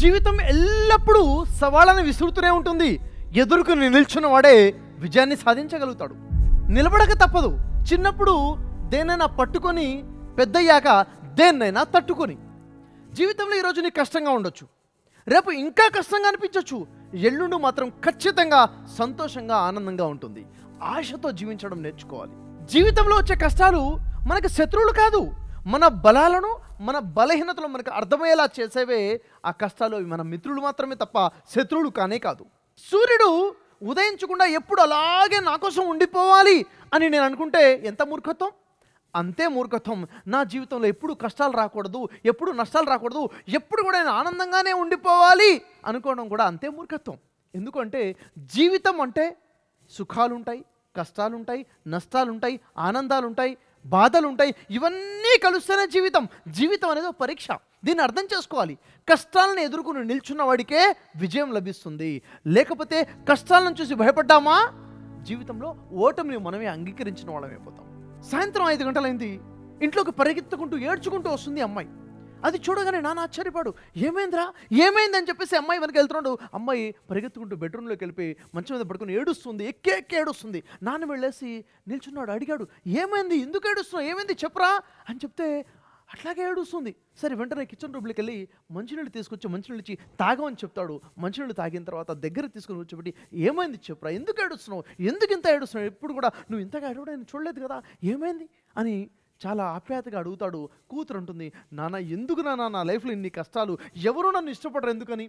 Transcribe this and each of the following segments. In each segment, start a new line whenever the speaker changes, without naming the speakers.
జీవితం ఎల్లప్పుడూ సవాళ్ళను విసురుతూనే ఉంటుంది ఎదుర్కొని నిల్చున్న వాడే విజయాన్ని సాధించగలుగుతాడు నిలబడక తప్పదు చిన్నప్పుడు దేనైనా పట్టుకొని పెద్దయ్యాక దేన్నైనా తట్టుకొని జీవితంలో ఈరోజు నీకు కష్టంగా ఉండొచ్చు రేపు ఇంకా కష్టంగా అనిపించవచ్చు ఎల్లుండి మాత్రం ఖచ్చితంగా సంతోషంగా ఆనందంగా ఉంటుంది ఆశతో జీవించడం నేర్చుకోవాలి జీవితంలో వచ్చే కష్టాలు మనకు శత్రువులు కాదు మన బలాలను మన బలహీనతలు మనకు అర్థమయ్యేలా చేసేవే ఆ కష్టాలు మన మిత్రులు మాత్రమే తప్ప శత్రువులు కానే కాదు సూర్యుడు ఉదయించకుండా ఎప్పుడు అలాగే నా కోసం ఉండిపోవాలి అని నేను అనుకుంటే ఎంత మూర్ఖత్వం అంతే మూర్ఖత్వం నా జీవితంలో ఎప్పుడు కష్టాలు రాకూడదు ఎప్పుడు నష్టాలు రాకూడదు ఎప్పుడు కూడా నేను ఆనందంగానే ఉండిపోవాలి అనుకోవడం కూడా అంతే మూర్ఖత్వం ఎందుకంటే జీవితం అంటే సుఖాలుంటాయి కష్టాలుంటాయి నష్టాలుంటాయి ఆనందాలుంటాయి బాధలు ఉంటాయి ఇవన్నీ కలుస్తేనే జీవితం జీవితం అనేది ఒక పరీక్ష దీన్ని అర్థం చేసుకోవాలి కష్టాలను ఎదుర్కొని నిల్చున్న వాడికే విజయం లభిస్తుంది లేకపోతే కష్టాలను చూసి భయపడ్డామా జీవితంలో ఓటమిని మనమే అంగీకరించిన వాళ్ళమైపోతాం సాయంత్రం ఐదు గంటలైంది ఇంట్లోకి పరిగెత్తుకుంటూ ఏడ్చుకుంటూ వస్తుంది అమ్మాయి అది చూడగానే నాన్న ఆశ్చర్యపాడు ఏమైందిరా ఏమైందని చెప్పేసి అమ్మాయి వెనక వెళ్తున్నాడు అమ్మాయి పరిగెత్తుకుంటూ బెడ్రూమ్లోకి వెళ్ళిపోయి మంచం మీద పడుకుని ఏడుస్తుంది ఎక్కే ఎక్కే ఏడుస్తుంది నాన్న వెళ్ళేసి నిల్చున్నాడు అడిగాడు ఏమైంది ఎందుకు ఏడుస్తున్నావు ఏమైంది చెప్పరా అని చెప్తే అట్లాగే ఏడుస్తుంది సరే వెంటనే కిచెన్ రూమ్లోకి వెళ్ళి మంచినీళ్ళు తీసుకొచ్చి మంచినీళ్ళు ఇచ్చి తాగమని చెప్తాడు మంచినీళ్ళు తాగిన తర్వాత దగ్గర తీసుకుని కూర్చోబెట్టి ఏమైంది చెప్పురా ఎందుకు ఏడుస్తున్నావు ఎందుకు ఇంత ఏడుస్తున్నావు ఎప్పుడు కూడా నువ్వు ఇంతగా ఏడవడానికి చూడలేదు కదా ఏమైంది అని చాలా ఆప్యాయతగా అడుగుతాడు కూతురు అంటుంది నాన్న ఎందుకు నాన్న నా లైఫ్లో ఇన్ని కష్టాలు ఎవరు నన్ను ఇష్టపడరు ఎందుకని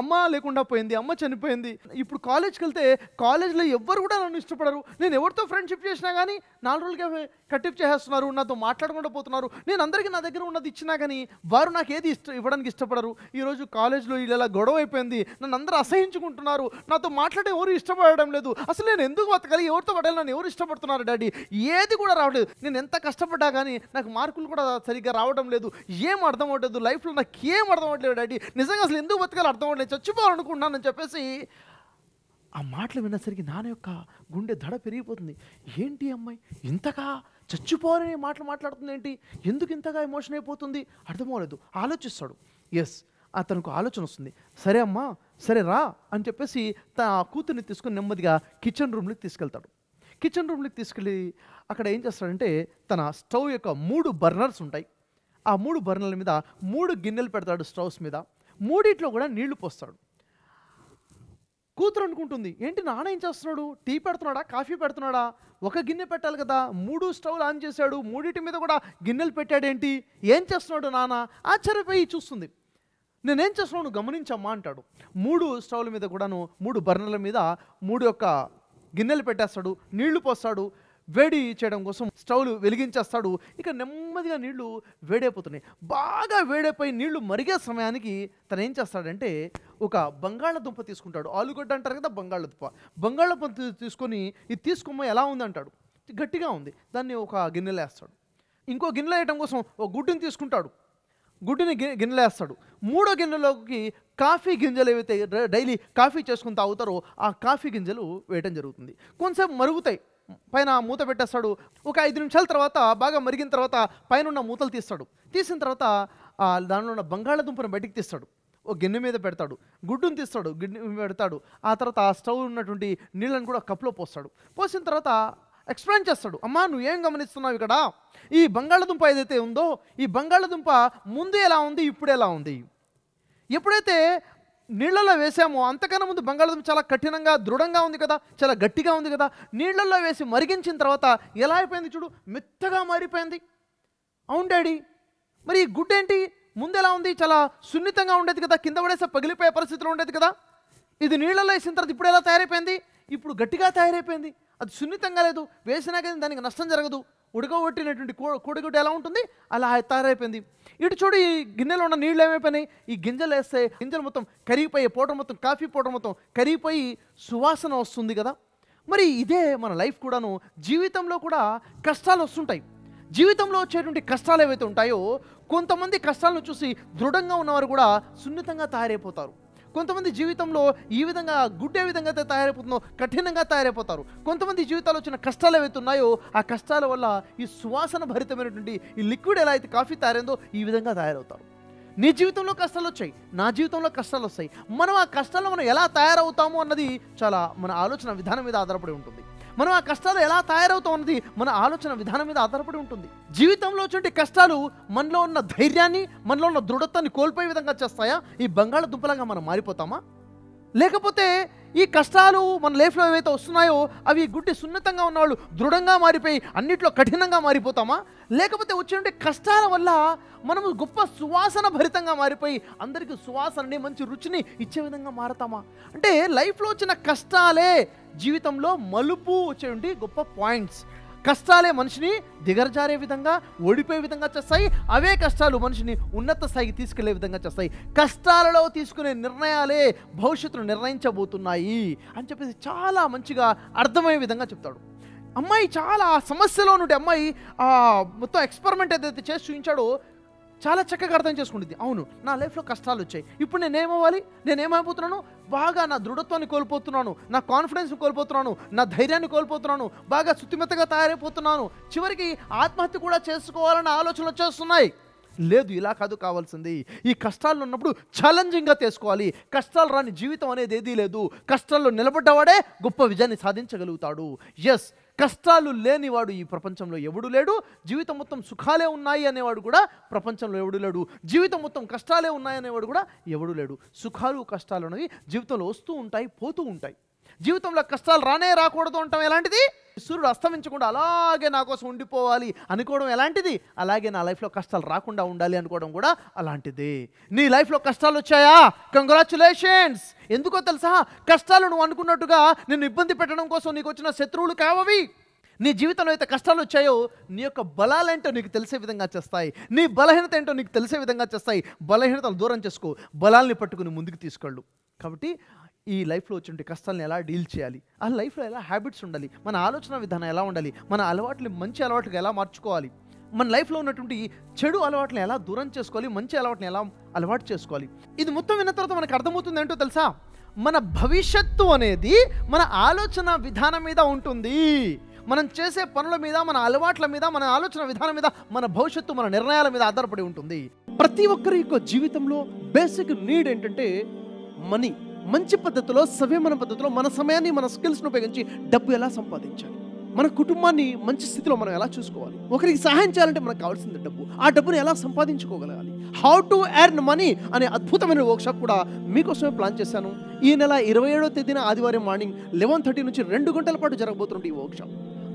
అమ్మ లేకుండా పోయింది అమ్మ చనిపోయింది ఇప్పుడు కాలేజ్కి వెళ్తే కాలేజ్లో ఎవ్వరు కూడా నన్ను ఇష్టపడరు నేను ఎవరితో ఫ్రెండ్షిప్ చేసినా కానీ నాలుగు రోజులకే కట్టిప్ చేసేస్తున్నారు నాతో మాట్లాడకుండా పోతున్నారు నేను అందరికీ నా దగ్గర ఉన్నది ఇచ్చినా కానీ వారు నాకు ఏది ఇష్ట ఇవ్వడానికి ఇష్టపడరు ఈరోజు కాలేజ్లో ఇలా గొడవ అయిపోయింది నన్ను అందరూ అసహించుకుంటున్నారు నాతో మాట్లాడే ఎవరు ఇష్టపడడం లేదు అసలు నేను ఎందుకు బతకాలి ఎవరితో పడాలి నన్ను ఎవరు ఇష్టపడుతున్నారు డాడీ ఏది కూడా రావట్లేదు నేను ఎంత కష్టపడ్డా ఉంటా కానీ నాకు మార్కులు కూడా సరిగ్గా రావడం లేదు ఏం అర్థం అవ్వట్లేదు లైఫ్లో నాకు ఏం అర్థం అవ్వట్లేదు డాడీ నిజంగా అసలు ఎందుకు బతకాలి అర్థం అవ్వట్లేదు చచ్చిపోవాలనుకుంటున్నానని చెప్పేసి ఆ మాటలు విన్నసరికి నాన్న యొక్క గుండె దడ పెరిగిపోతుంది ఏంటి అమ్మాయి ఇంతగా చచ్చిపోవాలనే మాటలు మాట్లాడుతుంది ఏంటి ఎందుకు ఇంతగా ఎమోషన్ అయిపోతుంది అవ్వలేదు ఆలోచిస్తాడు ఎస్ అతనికి ఆలోచన వస్తుంది సరే అమ్మా సరే రా అని చెప్పేసి తన కూతుర్ని తీసుకుని నెమ్మదిగా కిచెన్ రూమ్లోకి తీసుకెళ్తాడు కిచెన్ రూమ్లోకి తీసుకెళ్ళి అక్కడ ఏం చేస్తాడంటే తన స్టవ్ యొక్క మూడు బర్నర్స్ ఉంటాయి ఆ మూడు బర్నర్ల మీద మూడు గిన్నెలు పెడతాడు స్టవ్స్ మీద మూడింటిలో కూడా నీళ్లు పోస్తాడు కూతురు అనుకుంటుంది ఏంటి నాన్న ఏం చేస్తున్నాడు టీ పెడుతున్నాడా కాఫీ పెడుతున్నాడా ఒక గిన్నె పెట్టాలి కదా మూడు స్టవ్లు ఆన్ చేశాడు మూడింటి మీద కూడా గిన్నెలు పెట్టాడేంటి ఏం చేస్తున్నాడు నాన్న ఆశ్చర్యపోయి చూస్తుంది నేనేం చేస్తున్నాను గమనించమ్మా అంటాడు మూడు స్టవ్ల మీద కూడాను మూడు బర్నర్ల మీద మూడు యొక్క గిన్నెలు పెట్టేస్తాడు నీళ్లు పోస్తాడు వేడి చేయడం కోసం స్టవ్లు వెలిగించేస్తాడు ఇక నెమ్మదిగా నీళ్లు వేడైపోతున్నాయి బాగా వేడైపోయి నీళ్లు మరిగే సమయానికి తను ఏం చేస్తాడంటే ఒక బంగాళదుంప తీసుకుంటాడు ఆలుగడ్డ అంటారు కదా బంగాళదుంప బంగాళదుంప తీసుకొని ఇది తీసుకుమ్మ ఎలా ఉంది అంటాడు గట్టిగా ఉంది దాన్ని ఒక గిన్నెలో వేస్తాడు ఇంకో గిన్నెలు వేయటం కోసం ఒక గుడ్డుని తీసుకుంటాడు గుడ్డుని గిన్నెలు వేస్తాడు మూడో గిన్నెలోకి కాఫీ గింజలు ఏవైతే డైలీ కాఫీ చేసుకుని తాగుతారో ఆ కాఫీ గింజలు వేయటం జరుగుతుంది కొంతసేపు మరుగుతాయి పైన మూత పెట్టేస్తాడు ఒక ఐదు నిమిషాల తర్వాత బాగా మరిగిన తర్వాత పైన ఉన్న మూతలు తీస్తాడు తీసిన తర్వాత దానిలో ఉన్న బంగాళాదుంపను బయటికి తీస్తాడు ఓ గిన్నె మీద పెడతాడు గుడ్డును తీస్తాడు గిన్నె పెడతాడు ఆ తర్వాత ఆ స్టవ్ ఉన్నటువంటి నీళ్ళను కూడా కప్లో పోస్తాడు పోసిన తర్వాత ఎక్స్ప్లెయిన్ చేస్తాడు అమ్మా నువ్వేం గమనిస్తున్నావు ఇక్కడ ఈ బంగాళదుంప ఏదైతే ఉందో ఈ బంగాళదుంప ముందు ఎలా ఉంది ఇప్పుడు ఎలా ఉంది ఎప్పుడైతే నీళ్లలో వేసామో అంతకన్నా ముందు బంగాళదుంప చాలా కఠినంగా దృఢంగా ఉంది కదా చాలా గట్టిగా ఉంది కదా నీళ్లలో వేసి మరిగించిన తర్వాత ఎలా అయిపోయింది చూడు మెత్తగా మారిపోయింది అవును డాడీ మరి ఈ గుడ్ ఏంటి ముందు ఎలా ఉంది చాలా సున్నితంగా ఉండేది కదా కింద పడేసే పగిలిపోయే పరిస్థితిలో ఉండేది కదా ఇది నీళ్ళలో వేసిన తర్వాత ఇప్పుడు ఎలా తయారైపోయింది ఇప్పుడు గట్టిగా తయారైపోయింది అది సున్నితంగా లేదు వేసినా కానీ దానికి నష్టం జరగదు ఉడకగొట్టినటువంటి కోడిగుడ్డు ఎలా ఉంటుంది అలా తయారైపోయింది ఇటు చూడు ఈ గిన్నెలో ఉన్న నీళ్ళు ఏమైపోయినాయి ఈ గింజలు వేస్తే గింజలు మొత్తం కరిగిపోయి పౌడర్ మొత్తం కాఫీ పౌడర్ మొత్తం కరిగిపోయి సువాసన వస్తుంది కదా మరి ఇదే మన లైఫ్ కూడాను జీవితంలో కూడా కష్టాలు వస్తుంటాయి జీవితంలో వచ్చేటువంటి కష్టాలు ఏవైతే ఉంటాయో కొంతమంది కష్టాలను చూసి దృఢంగా ఉన్నవారు కూడా సున్నితంగా తయారైపోతారు కొంతమంది జీవితంలో ఈ విధంగా గుడ్డే విధంగా అయితే తయారైపోతుందో కఠినంగా తయారైపోతారు కొంతమంది జీవితాలు వచ్చిన కష్టాలు ఏవైతున్నాయో ఆ కష్టాల వల్ల ఈ సువాసన భరితమైనటువంటి ఈ లిక్విడ్ ఎలా అయితే కాఫీ తయారైందో ఈ విధంగా తయారవుతారు నీ జీవితంలో కష్టాలు వచ్చాయి నా జీవితంలో కష్టాలు వస్తాయి మనం ఆ కష్టాల్లో మనం ఎలా తయారవుతాము అన్నది చాలా మన ఆలోచన విధానం మీద ఆధారపడి ఉంటుంది మనం ఆ కష్టాలు ఎలా తయారవుతాం అన్నది మన ఆలోచన విధానం మీద ఆధారపడి ఉంటుంది జీవితంలో వచ్చే కష్టాలు మనలో ఉన్న ధైర్యాన్ని మనలో ఉన్న దృఢత్వాన్ని కోల్పోయే విధంగా చేస్తాయా ఈ బంగాళదుంపలాగా మనం మారిపోతామా లేకపోతే ఈ కష్టాలు మన లైఫ్లో ఏవైతే వస్తున్నాయో అవి గుడ్డి సున్నితంగా ఉన్నవాళ్ళు దృఢంగా మారిపోయి అన్నిట్లో కఠినంగా మారిపోతామా లేకపోతే వచ్చినటువంటి కష్టాల వల్ల మనము గొప్ప సువాసన భరితంగా మారిపోయి అందరికీ సువాసనని మంచి రుచిని ఇచ్చే విధంగా మారతామా అంటే లైఫ్లో వచ్చిన కష్టాలే జీవితంలో మలుపు వచ్చేటువంటి గొప్ప పాయింట్స్ కష్టాలే మనిషిని దిగరజారే విధంగా ఓడిపోయే విధంగా చేస్తాయి అవే కష్టాలు మనిషిని ఉన్నత స్థాయికి తీసుకెళ్లే విధంగా చేస్తాయి కష్టాలలో తీసుకునే నిర్ణయాలే భవిష్యత్తును నిర్ణయించబోతున్నాయి అని చెప్పేసి చాలా మంచిగా అర్థమయ్యే విధంగా చెప్తాడు అమ్మాయి చాలా సమస్యలో నుండి అమ్మాయి మొత్తం ఎక్స్పెరిమెంట్ ఏదైతే చేసి చూపించాడో చాలా చక్కగా అర్థం చేసుకుంటుంది అవును నా లైఫ్లో కష్టాలు వచ్చాయి ఇప్పుడు నేనేమవ్వాలి నేనేమైపోతున్నాను బాగా నా దృఢత్వాన్ని కోల్పోతున్నాను నా కాన్ఫిడెన్స్ కోల్పోతున్నాను నా ధైర్యాన్ని కోల్పోతున్నాను బాగా సుతిమెత్తగా తయారైపోతున్నాను చివరికి ఆత్మహత్య కూడా చేసుకోవాలన్న ఆలోచనలు వచ్చేస్తున్నాయి లేదు ఇలా కాదు కావాల్సింది ఈ కష్టాలు ఉన్నప్పుడు ఛాలెంజింగ్గా తీసుకోవాలి కష్టాలు రాని జీవితం అనేది ఏదీ లేదు కష్టాల్లో నిలబడ్డవాడే గొప్ప విజయాన్ని సాధించగలుగుతాడు ఎస్ కష్టాలు లేనివాడు ఈ ప్రపంచంలో ఎవడు లేడు జీవితం మొత్తం సుఖాలే ఉన్నాయి అనేవాడు కూడా ప్రపంచంలో ఎవడు లేడు జీవితం మొత్తం కష్టాలే ఉన్నాయి అనేవాడు కూడా ఎవడు లేడు సుఖాలు కష్టాలు అనేవి జీవితంలో వస్తూ ఉంటాయి పోతూ ఉంటాయి జీవితంలో కష్టాలు రానే రాకూడదు అంటాం ఎలాంటిది సూర్యుడు అస్తమించకుండా అలాగే నా కోసం ఉండిపోవాలి అనుకోవడం ఎలాంటిది అలాగే నా లైఫ్లో కష్టాలు రాకుండా ఉండాలి అనుకోవడం కూడా అలాంటిది నీ లైఫ్లో కష్టాలు వచ్చాయా కంగ్రాచులేషన్స్ ఎందుకో తెలుసా కష్టాలు నువ్వు అనుకున్నట్టుగా నిన్ను ఇబ్బంది పెట్టడం కోసం నీకు వచ్చిన శత్రువులు కావవి నీ జీవితంలో అయితే కష్టాలు వచ్చాయో నీ యొక్క బలాలేంటో నీకు తెలిసే విధంగా చేస్తాయి నీ బలహీనత ఏంటో నీకు తెలిసే విధంగా చేస్తాయి బలహీనతలు దూరం చేసుకో బలాల్ని పట్టుకుని ముందుకు తీసుకెళ్ళు కాబట్టి ఈ లైఫ్లో వచ్చిన కష్టాలను ఎలా డీల్ చేయాలి ఆ లైఫ్లో ఎలా హ్యాబిట్స్ ఉండాలి మన ఆలోచన విధానం ఎలా ఉండాలి మన అలవాట్లు మంచి అలవాట్లుగా ఎలా మార్చుకోవాలి మన లైఫ్లో ఉన్నటువంటి చెడు అలవాట్లను ఎలా దూరం చేసుకోవాలి మంచి అలవాట్లను ఎలా అలవాటు చేసుకోవాలి ఇది మొత్తం విన్న తర్వాత మనకు అర్థమవుతుంది ఏంటో తెలుసా మన భవిష్యత్తు అనేది మన ఆలోచన విధానం మీద ఉంటుంది మనం చేసే పనుల మీద మన అలవాట్ల మీద మన ఆలోచన విధానం మీద మన భవిష్యత్తు మన నిర్ణయాల మీద ఆధారపడి ఉంటుంది ప్రతి ఒక్కరి యొక్క జీవితంలో బేసిక్ నీడ్ ఏంటంటే మనీ మంచి పద్ధతిలో సవ్యమైన పద్ధతిలో మన సమయాన్ని మన స్కిల్స్ను ఉపయోగించి డబ్బు ఎలా సంపాదించాలి మన కుటుంబాన్ని మంచి స్థితిలో మనం ఎలా చూసుకోవాలి ఒకరికి సహాయం చేయాలంటే మనకు కావాల్సింది డబ్బు ఆ డబ్బును ఎలా సంపాదించుకోగలగాలి హౌ టు ఎర్న్ మనీ అనే అద్భుతమైన వర్క్షాప్ కూడా మీకోసమే ప్లాన్ చేశాను ఈ నెల ఇరవై ఏడో తేదీన ఆదివారం మార్నింగ్ లెవెన్ థర్టీ నుంచి రెండు గంటల పాటు జరగబోతుంది ఈ వర్క్షాప్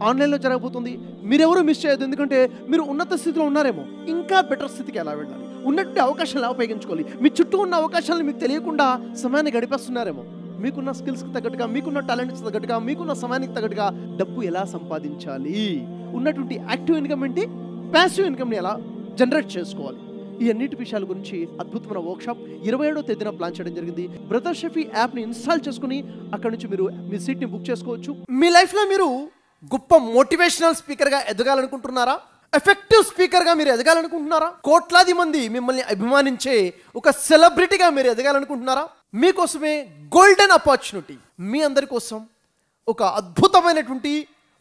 ఆన్లైన్లో జరగబోతుంది మీరెవరూ మిస్ చేయదు ఎందుకంటే మీరు ఉన్నత స్థితిలో ఉన్నారేమో ఇంకా బెటర్ స్థితికి ఎలా వెళ్ళాలి ఉన్నట్టు అవకాశాలు ఉపయోగించుకోవాలి మీ చుట్టూ ఉన్న అవకాశాలను మీకు తెలియకుండా సమయాన్ని గడిపేస్తున్నారేమో మీకున్న స్కిల్స్కి తగ్గట్టుగా మీకున్న టాలెంట్స్ తగ్గట్టుగా మీకున్న సమయానికి తగ్గట్టుగా డబ్బు ఎలా సంపాదించాలి ఉన్నటువంటి యాక్టివ్ ఇన్కమ్ ఏంటి ప్యాసివ్ ఇన్కమ్ని ఎలా జనరేట్ చేసుకోవాలి ఈ అన్నిటి విషయాల గురించి అద్భుతమైన వర్క్షాప్ ఇరవై ఏడో తేదీన ప్లాన్ చేయడం జరిగింది బ్రదర్ షఫీ యాప్ని ఇన్స్టాల్ చేసుకుని అక్కడ నుంచి మీరు మీ సీట్ని బుక్ చేసుకోవచ్చు మీ లైఫ్లో మీరు గొప్ప మోటివేషనల్ స్పీకర్గా ఎదగాలనుకుంటున్నారా ఎఫెక్టివ్ స్పీకర్గా మీరు ఎదగాలనుకుంటున్నారా కోట్లాది మంది మిమ్మల్ని అభిమానించే ఒక సెలబ్రిటీగా మీరు ఎదగాలనుకుంటున్నారా మీకోసమే గోల్డెన్ అపార్చునిటీ మీ అందరి కోసం ఒక అద్భుతమైనటువంటి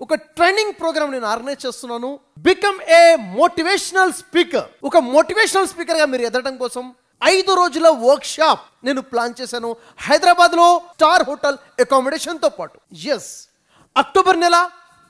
ఒక ట్రైనింగ్ ప్రోగ్రామ్ నేను ఆర్గనైజ్ చేస్తున్నాను బికమ్ ఏ మోటివేషనల్ స్పీకర్ ఒక మోటివేషనల్ స్పీకర్గా మీరు ఎదగడం కోసం ఐదు రోజుల వర్క్షాప్ నేను ప్లాన్ చేశాను హైదరాబాద్లో స్టార్ హోటల్ అకామిడేషన్తో పాటు ఎస్ అక్టోబర్ నెల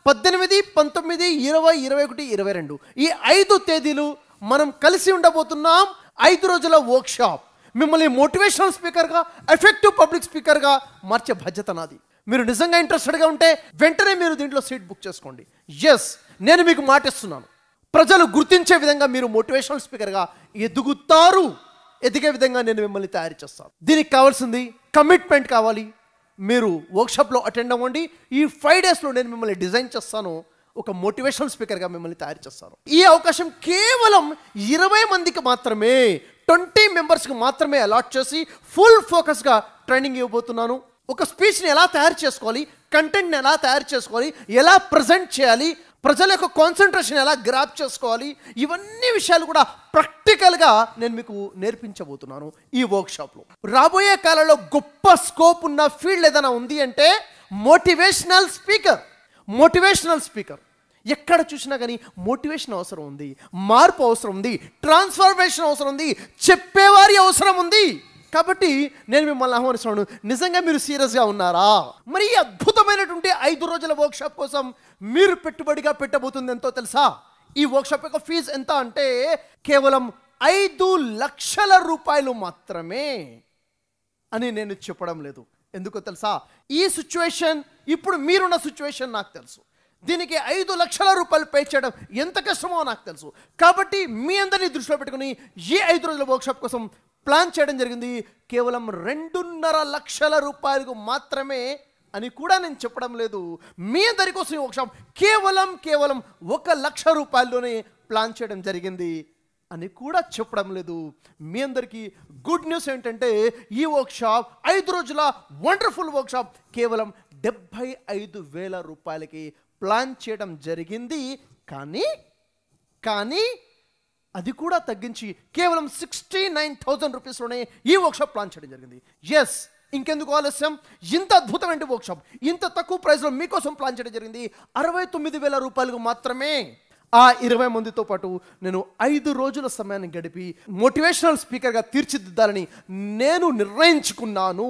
పద్దెనిమిది పంతొమ్మిది ఇరవై ఇరవై ఒకటి ఇరవై రెండు ఈ ఐదు తేదీలు మనం కలిసి ఉండబోతున్నాం ఐదు రోజుల వర్క్షాప్ మిమ్మల్ని మోటివేషనల్ స్పీకర్గా ఎఫెక్టివ్ పబ్లిక్ స్పీకర్గా మార్చే బాధ్యత నాది మీరు నిజంగా ఇంట్రెస్టెడ్గా ఉంటే వెంటనే మీరు దీంట్లో సీట్ బుక్ చేసుకోండి ఎస్ నేను మీకు మాటిస్తున్నాను ప్రజలు గుర్తించే విధంగా మీరు మోటివేషనల్ స్పీకర్గా ఎదుగుతారు ఎదిగే విధంగా నేను మిమ్మల్ని తయారు చేస్తాను దీనికి కావాల్సింది కమిట్మెంట్ కావాలి మీరు వర్క్షాప్లో అటెండ్ అవ్వండి ఈ ఫైవ్ డేస్లో నేను మిమ్మల్ని డిజైన్ చేస్తాను ఒక మోటివేషనల్ స్పీకర్గా మిమ్మల్ని తయారు చేస్తాను ఈ అవకాశం కేవలం ఇరవై మందికి మాత్రమే ట్వంటీ మెంబర్స్కి మాత్రమే అలాట్ చేసి ఫుల్ ఫోకస్గా ట్రైనింగ్ ఇవ్వబోతున్నాను ఒక స్పీచ్ని ఎలా తయారు చేసుకోవాలి కంటెంట్ని ఎలా తయారు చేసుకోవాలి ఎలా ప్రజెంట్ చేయాలి ప్రజల యొక్క కాన్సన్ట్రేషన్ ఎలా గ్రాప్ చేసుకోవాలి ఇవన్నీ విషయాలు కూడా ప్రాక్టికల్గా నేను మీకు నేర్పించబోతున్నాను ఈ వర్క్షాప్లో రాబోయే కాలంలో గొప్ప స్కోప్ ఉన్న ఫీల్డ్ ఏదైనా ఉంది అంటే మోటివేషనల్ స్పీకర్ మోటివేషనల్ స్పీకర్ ఎక్కడ చూసినా కానీ మోటివేషన్ అవసరం ఉంది మార్పు అవసరం ఉంది ట్రాన్స్ఫర్మేషన్ అవసరం ఉంది చెప్పేవారి అవసరం ఉంది కాబట్టి నేను మిమ్మల్ని ఆహ్వానిస్తున్నాను నిజంగా మీరు సీరియస్గా ఉన్నారా మరి ఈ అద్భుతమైనటువంటి ఐదు రోజుల వర్క్షాప్ కోసం మీరు పెట్టుబడిగా పెట్టబోతుంది ఎంతో తెలుసా ఈ వర్క్షాప్ యొక్క ఫీజు ఎంత అంటే కేవలం ఐదు లక్షల రూపాయలు మాత్రమే అని నేను చెప్పడం లేదు ఎందుకో తెలుసా ఈ సిచ్యువేషన్ ఇప్పుడు మీరున్న సిచ్యువేషన్ నాకు తెలుసు దీనికి ఐదు లక్షల రూపాయలు పే చేయడం ఎంత కష్టమో నాకు తెలుసు కాబట్టి మీ అందరినీ దృష్టిలో పెట్టుకుని ఈ ఐదు రోజుల వర్క్షాప్ కోసం ప్లాన్ చేయడం జరిగింది కేవలం రెండున్నర లక్షల రూపాయలకు మాత్రమే అని కూడా నేను చెప్పడం లేదు మీ అందరి కోసం ఈ వర్క్షాప్ కేవలం కేవలం ఒక లక్ష రూపాయల్లోనే ప్లాన్ చేయడం జరిగింది అని కూడా చెప్పడం లేదు మీ అందరికీ గుడ్ న్యూస్ ఏంటంటే ఈ వర్క్షాప్ ఐదు రోజుల వండర్ఫుల్ వర్క్షాప్ కేవలం డెబ్భై ఐదు వేల రూపాయలకి ప్లాన్ చేయడం జరిగింది కానీ కానీ అది కూడా తగ్గించి కేవలం సిక్స్టీ నైన్ థౌజండ్ రూపీస్లోనే ఈ వర్క్షాప్ ప్లాన్ చేయడం జరిగింది ఎస్ ఇంకెందుకు ఆలస్యం ఇంత అద్భుతమైన వర్క్షాప్ ఇంత తక్కువ ప్రైస్లో మీకోసం ప్లాన్ చేయడం జరిగింది అరవై తొమ్మిది వేల రూపాయలకు మాత్రమే ఆ ఇరవై మందితో పాటు నేను ఐదు రోజుల సమయాన్ని గడిపి మోటివేషనల్ స్పీకర్గా తీర్చిదిద్దాలని నేను నిర్ణయించుకున్నాను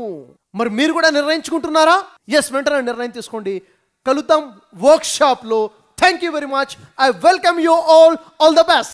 మరి మీరు కూడా నిర్ణయించుకుంటున్నారా ఎస్ వెంటనే నిర్ణయం తీసుకోండి Kalutam workshop lo. Thank you very much. I welcome you all. All the best.